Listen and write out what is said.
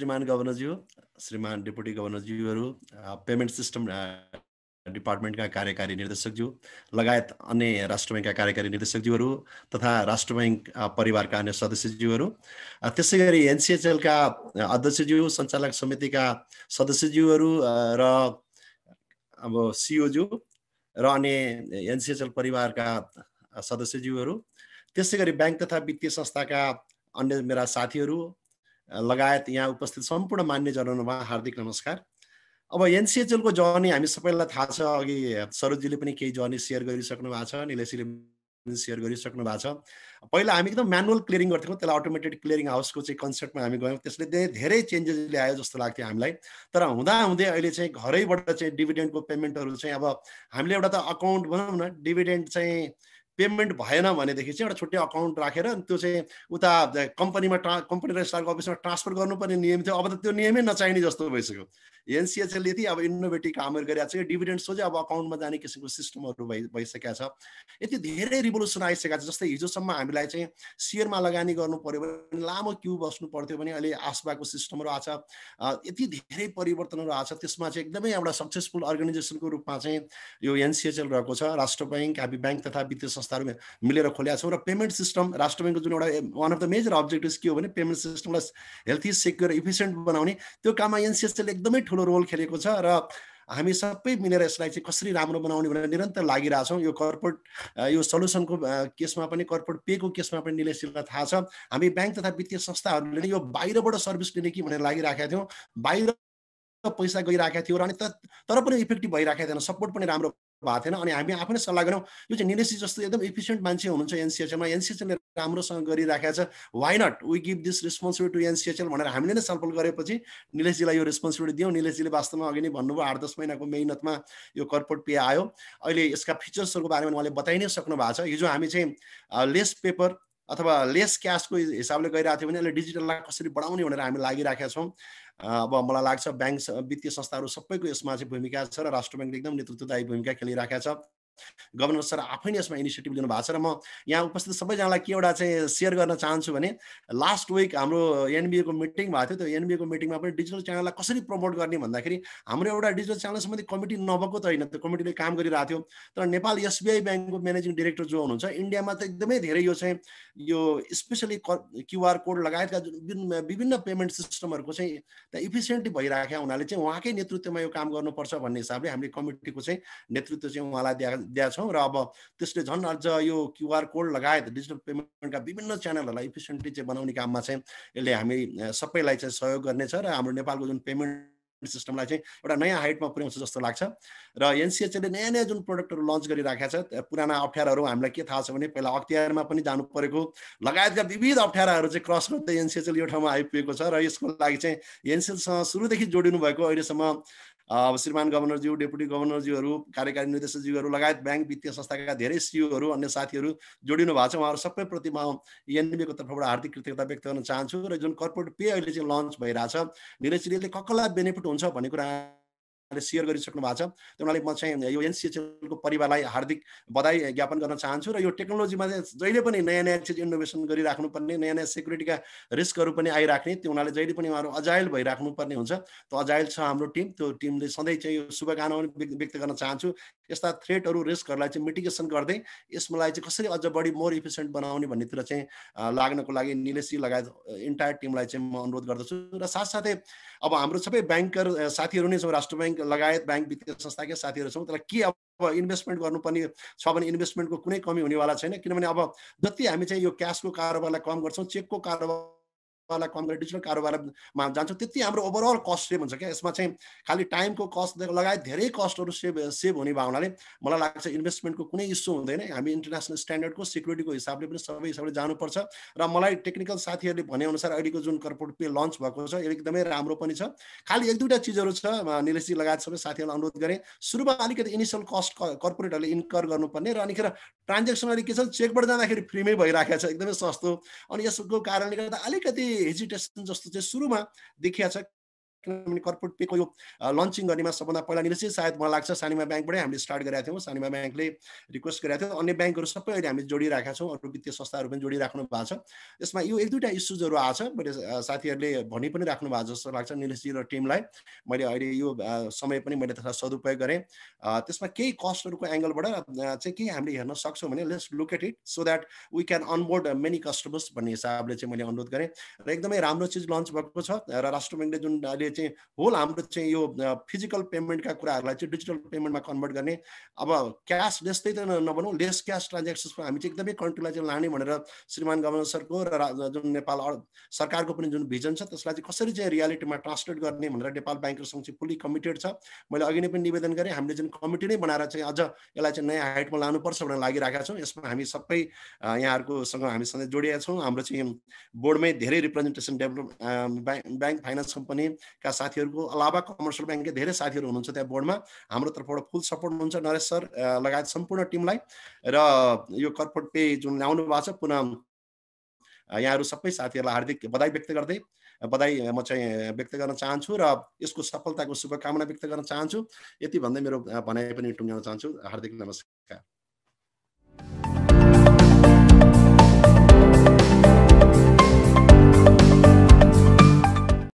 श्रीमान गभर्नरज्यू श्रीमान डेपुटी गभर्नरज्यूहरू पेमेन्ट सिस्टम डिपार्टमेन्टका कार्यकारी निर्देशकज्यू लगायत अन्य राष्ट्र ब्याङ्कका कार्यकारी निर्देशकज्यूहरू तथा राष्ट्र ब्याङ्क परिवारका अन्य सदस्यज्यूहरू त्यसै गरी एनसिएचएलका अध्यक्षज्यू सञ्चालक समितिका सदस्यज्यूहरू र अब सिओज्यू र अन्य एनसिएचएल परिवारका सदस्यज्यूहरू त्यसै गरी ब्याङ्क तथा वित्तीय संस्थाका अन्य मेरा साथीहरू लगायत यहाँ उपस्थित सम्पूर्ण मान्यजनहरूमा हार्दिक नमस्कार अब एनसिएचएलको जर्नी हामी सबैलाई थाहा छ अघि सरोजीले पनि केही जर्नी सेयर गरिसक्नु भएको छ निलेसीले पनि सेयर गरिसक्नु भएको छ पहिला हामी एकदम म्यानुअल क्लियरिङ गर्थ्यौँ त्यसलाई अटोमेटेड क्लियरिङ हाउसको चाहिँ कन्सेप्टमा हामी गयौँ त्यसले धेरै चेन्जेस ल्यायो जस्तो लाग्थ्यो हामीलाई तर हुँदाहुँदै अहिले चाहिँ घरैबाट चाहिँ डिभिडेन्टको पेमेन्टहरू चाहिँ अब हामीले एउटा त अकाउन्ट भनौँ न डिभिडेन्ट चाहिँ पेमेन्ट भएन भनेदेखि चाहिँ एउटा छुट्टै अकाउन्ट राखेर अनि त्यो चाहिँ उता कम्पनीमा ट्रा कम्पनी रजिस्ट्रारको अफिसमा ट्रान्सफर गर्नुपर्ने नियम थियो अब त त्यो नियमै नचाहिने जस्तो भइसक्यो एनसिएचएलले यति अब इनोभेटिभ कामहरू गरिरहेको छ डिभिडेन्ट सोझै अब अकाउन्टमा जाने किसिमको सिस्टमहरू भइ भइसकेको छ यति धेरै रिभोल्युसन आइसकेको छ जस्तै हिजोसम्म हामीलाई चाहिँ सेयरमा लगानी गर्नु पऱ्यो भने लामो क्यु बस्नु पर्थ्यो भने अहिले आसपाको सिस्टमहरू आएको छ यति धेरै परिवर्तनहरू आएको छ त्यसमा चाहिँ एकदमै एउटा सक्सेसफुल अर्गनाइजेसनको रूपमा चाहिँ यो एनसिएचएल रहेको छ राष्ट्र ब्याङ्क हामी ब्याङ्क तथा वित्तीय संस्था संस्थाहरू मिलेर खोलेका छौँ र पेमेन्ट सिस्टम राष्ट्र ब्याङ्कको जुन एउटा one of the major objective के हो भने पेमेन्ट सिस्टमलाई हेल्थी सेक्योर इफिसियन्ट बनाउने त्यो काममा एनसिएसएलले एकदमै ठुलो रोल खेलेको छ र हामी सबै मिलेर यसलाई चाहिँ कसरी राम्रो बनाउने भनेर निरन्तर लागिरहेछौँ यो कर्पोरेट यो सल्युसनको केसमा पनि कर्पोरेट पेको केसमा पनि निलेशीलाई थाहा छ हामी ब्याङ्क तथा वित्तीय संस्थाहरूले यो बाहिरबाट सर्भिस लिने कि भनेर लागिरहेका थियौँ बाहिर पैसा गइरहेका थियो र अनि तर पनि इफेक्टिभ भइरहेको थिएन सपोर्ट पनि राम्रो भएको थिएन अनि हामी आफै सल्लाह गऱ्यौँ यो चाहिँ निलेसी जस्तो एकदम इफिसियन्ट मान्छे हुनुहुन्छ एनसिएचएलमा एनसिएचएलले राम्रोसँग गरिराखेको छ why not we give this responsibility to NCHL भनेर हामीले नै छलफल गरेपछि निलेशजीलाई यो रेस्पोन्सिबिलिटी दियौँ निलेशजीले वास्तवमा अघि नै भन्नुभयो आठ दस महिनाको मेहनतमा यो कर्पोरेट पे आयो अहिले यसका फिचर्सहरूको बारेमा उहाँले बताइ नै सक्नु भएको छ हिजो हामी चाहिँ लेस पेपर अथवा लेस क्यासको हिसाबले गइरहेको थियो भने अहिले डिजिटललाई कसरी बढाउने भनेर हामी लागिरहेका छौँ अब मलाई लाग्छ ब्याङ्क वित्तीय संस्थाहरू सबैको यसमा चाहिँ भूमिका छ र राष्ट्र ब्याङ्कले एकदम नेतृत्वदायी भूमिका खेलिरहेका छ गभर्नर सर आफै नै यसमा इनिसिएटिभ लिनु भएको छ र म यहाँ उपस्थित सबैजनालाई के एउटा चाहिँ सेयर गर्न चाहन्छु भने लास्ट विक हाम्रो एनबिएको मिटिङ भएको थियो त्यो एनबिएको मिटिङमा पनि डिजिटल च्यानललाई कसरी प्रमोट गर्ने भन्दाखेरि हाम्रो एउटा डिजिटल च्यानल सम्बन्धी कमिटी नभएको त होइन त्यो कमिटीले काम गरिरहेको थियो तर नेपाल एसबिआई ब्याङ्कको म्यानेजिङ डिरेक्टर जो हुनुहुन्छ इन्डियामा त एकदमै धेरै यो चाहिँ यो स्पेसली क्युआर कोड लगायतका जुन विभिन्न पेमेन्ट सिस्टमहरूको चाहिँ त्यहाँ इफिसियन्टली भइराखेका हुनाले चाहिँ उहाँकै नेतृत्वमा यो काम गर्नुपर्छ भन्ने हिसाबले हामीले कमिटीको चाहिँ नेतृत्व चाहिँ उहाँलाई दिएछौँ र अब त्यसले झन् अझ यो क्युआर कोड लगायत डिजिटल पेमेन्टका विभिन्न च्यानलहरूलाई इफिसियन्टली चाहिँ बनाउने काममा चाहिँ यसले हामी सबैलाई चाहिँ सहयोग गर्नेछ र हाम्रो नेपालको जुन पेमेन्ट सिस्टमलाई चाहिँ एउटा नयाँ हाइटमा पुर्याउँछ जस्तो लाग्छ र एनसिएचएले नयाँ नयाँ जुन प्रोडक्टहरू लन्च गरिराखेका छ पुराना अप्ठ्याराहरू हामीलाई के थाहा छ भने पहिला अख्तियारमा पनि जानु परेको लगायतका विविध अप्ठ्याराहरू चाहिँ क्रस गर्दै एनसिएचएल यो ठाउँमा आइपुगेको छ र यसको लागि चाहिँ एनसिएलसँग सुरुदेखि जोडिनु भएको अहिलेसम्म अब श्रीमान गभर्नरज्यू डेपुटी गभर्नरज्यूहरू कार्यकारी निर्देशकज्यूहरू लगायत ब्याङ्क वित्तीय संस्थाका धेरै सिओहरू अन्य साथीहरू जोडिनु भएको छ उहाँहरू सबैप्रति म एनबिएको तर्फबाट हार्दिक कृतज्ञता व्यक्त गर्न चाहन्छु र जुन कर्पोरेट पे अहिले चाहिँ लन्च भइरहेछ निर्णयले कसलाई बेनिफिट हुन्छ भन्ने कुरा उहाँले सेयर गरिसक्नु भएको छ त्यो हुनाले म चाहिँ यो एनसिएचएलको परिवारलाई हार्दिक बधाई ज्ञापन गर्न चाहन्छु र यो टेक्नोलोजीमा चाहिँ जहिले पनि नयाँ नयाँ चिज इनोभेसन गरिराख्नुपर्ने नयाँ नयाँ सेक्युरिटीका रिस्कहरू पनि आइराख्ने त्यो हुनाले जहिले पनि उहाँहरू अजायल भइराख्नुपर्ने हुन्छ त्यो अजायल छ हाम्रो टिम त्यो टिमले सधैँ चाहिँ यो शुभकामना पनि व्यक्त गर्न चाहन्छु यस्ता थ्रेटहरू रिस्कहरूलाई चाहिँ मिटिगेसन गर्दै यसलाई चाहिँ कसरी अझ बढी मोर इफिसियन्ट बनाउने भन्नेतिर चाहिँ लाग्नको लागि निलेसी लगायत इन्टायर टिमलाई चाहिँ म अनुरोध गर्दछु र साथसाथै अब हाम्रो सबै ब्याङ्कर साथीहरू नै छौँ राष्ट्र ब्याङ्क लगायत ब्याङ्क वित्तीय संस्थाकै साथीहरू छौँ त्यसलाई के अब इन्भेस्टमेन्ट गर्नुपर्ने छ भने इन्भेस्टमेन्टको कुनै कमी हुनेवाला छैन किनभने अब जति हामी चाहिँ यो क्यासको कारोबारलाई कम गर्छौँ चेकको कारोबार वाला कम गरेर डिजिटल कारोबारमा जान्छौँ त्यति हाम्रो ओभरअल कस्ट सेभ हुन्छ क्या यसमा चाहिँ खालि टाइमको कस्ट लगायत धेरै कस्टहरू सेभ सेभ हुने भए हुनाले मलाई लाग्छ इन्भेस्टमेन्टको कुनै इस्यु हुँदैन हामी इन्टरनेसनल स्ट्यान्डर्डको सेक्युरिटीको हिसाबले पनि सबै हिसाबले जानुपर्छ र मलाई टेक्निकल साथीहरूले भनेअनुसार अहिलेको जुन कर्पोरेट पे लन्च भएको छ एकदमै राम्रो पनि छ खालि एक दुईवटा चिजहरू छ निलेशजी लगायत सबै साथीहरूलाई अनुरोध गरेँ सुरुमा अलिकति इनिसियल कस्ट कर्पोरेटहरूले इन्कर गर्नुपर्ने र अनिखेर ट्रान्जेक्सन अहिले के छ चेकबाट जाँदाखेरि फ्रीमै भइरहेको छ एकदमै सस्तो अनि यसको कारणले गर्दा अलिकति हेजिटेसन जस्तो चाहिँ सुरुमा देखिया छ किनभने कर्पोरेट पेको यो लन्चिङ गर्नेमा सबभन्दा पहिला चाहिँ सायद मलाई लाग्छ सानिमा ब्याङ्कबाटै हामीले स्टार्ट गरेका थियौँ सानिमा ब्याङ्कले रिक्वेस्ट गरेका थियौँ अन्य ब्याङ्कहरू सबै अहिले हामी जोडिरहेका छौँ अरू वित्तीय संस्थाहरू पनि जोडिराख्नु भएको छ यसमा यो एक दुईवटा इस्युजहरू आएको छ मैले साथीहरूले भनि पनि राख्नु भएको जस्तो लाग्छ निलेशजी र टिमलाई मैले अहिले यो समय पनि मैले त्यसलाई सदुपयोग गरेँ त्यसमा केही कस्टहरूको एङ्गलबाट चाहिँ केही हामीले हेर्न सक्छौँ भने let's look at it so that we can onboard many customers भन्ने हिसाबले चाहिँ मैले अनुरोध गरेँ र एकदमै राम्रो चिज लन्च भएको छ र राष्ट्र ब्याङ्कले जुन अहिले चाहिँ होल हाम्रो चाहिँ यो फिजिकल पेमेन्टका कुराहरूलाई चाहिँ डिजिटल पेमेन्टमा कन्भर्ट गर्ने अब क्यास जस्तै त नभनौँ लेस क्यास ट्रान्जेक्सनमा हामी चाहिँ एकदमै कन्ट्रीलाई चाहिँ लाने भनेर श्रीमान गभर्नर सरको र जुन नेपाल सरकारको पनि जुन भिजन छ त्यसलाई चाहिँ कसरी चाहिँ रियालिटीमा ट्रान्सलेट गर्ने भनेर नेपाल ब्याङ्कहरूसँग चाहिँ फुल्ली कमिटेड छ मैले अघि नै पनि निवेदन गरेँ हामीले जुन कमिटी नै बनाएर चाहिँ अझ यसलाई चाहिँ नयाँ हाइटमा लानुपर्छ भनेर लागिरहेका छौँ यसमा हामी सबै यहाँहरूकोसँग हामी सधैँ जोडिएका छौँ हाम्रो चाहिँ बोर्डमै धेरै representation develop bank bank finance company का साथीहरूको अलावा कमर्सियल ब्याङ्कका धेरै साथीहरू हुनुहुन्छ त्यहाँ बोर्डमा हाम्रो तर्फबाट फुल सपोर्ट हुनुहुन्छ नरेश सर लगायत सम्पूर्ण टिमलाई र यो कर्पोरेट पे जुन ल्याउनु भएको छ पुनः यहाँहरू सबै साथीहरूलाई हार्दिक बधाई व्यक्त गर्दै बधाई म चाहिँ व्यक्त गर्न चाहन्छु र यसको सफलताको शुभकामना व्यक्त गर्न चाहन्छु यति भन्दै मेरो भनाइ पनि टुङ्गाउन चाहन्छु हार्दिक नमस्कार